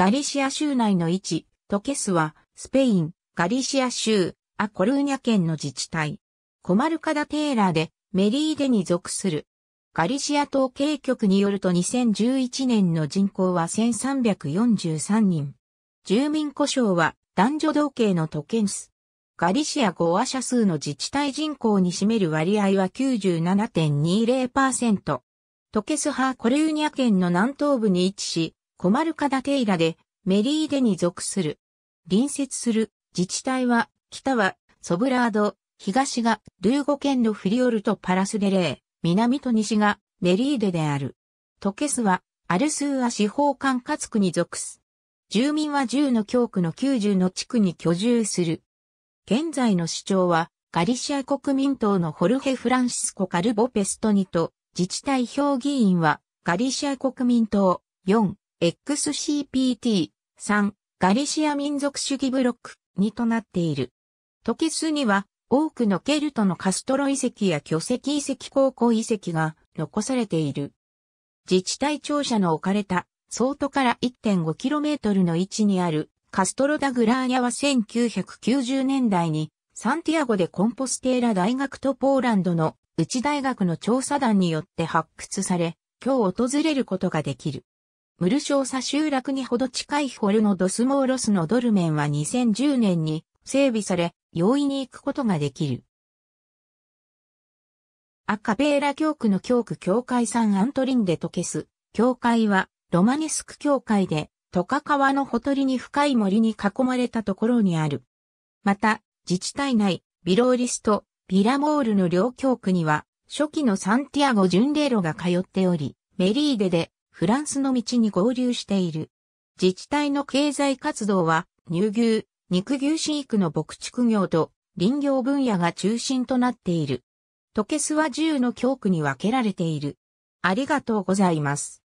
ガリシア州内の位置、トケスは、スペイン、ガリシア州、アコルーニャ県の自治体。コマルカダテーラーで、メリーデに属する。ガリシア統計局によると2011年の人口は1343人。住民故障は男女同系のケンス。ガリシア語話者数の自治体人口に占める割合は97.20%。トケスハーコルーニャ県の南東部に位置し、コマルカダテイラでメリーデに属する。隣接する自治体は、北はソブラード、東がルーゴ県のフリオルとパラスデレー、南と西がメリーデである。トケスはアルスーア司法管轄区に属す。住民は10の教区の90の地区に居住する。現在の市長はガリシア国民党のホルヘ・フランシスコ・カルボ・ペストニと自治体評議員はガリシア国民党4 XCPT3 ガリシア民族主義ブロック2となっている。トキスには多くのケルトのカストロ遺跡や巨石遺跡高校遺跡が残されている。自治体庁舎の置かれた、相当から 1.5km の位置にあるカストロ・ダ・グラーニャは1990年代にサンティアゴでコンポステーラ大学とポーランドの内大学の調査団によって発掘され、今日訪れることができる。ムルショーサ集落にほど近いホルノドスモーロスのドルメンは2010年に整備され、容易に行くことができる。アカペーラ教区の教区教会サンアントリンデトケス、教会はロマネスク教会で、トカ川のほとりに深い森に囲まれたところにある。また、自治体内、ビローリスト、ビラモールの両教区には、初期のサンティアゴ巡礼路が通っており、メリーデでフランスの道に合流している。自治体の経済活動は、乳牛、肉牛飼育の牧畜業と林業分野が中心となっている。トケスは10の教区に分けられている。ありがとうございます。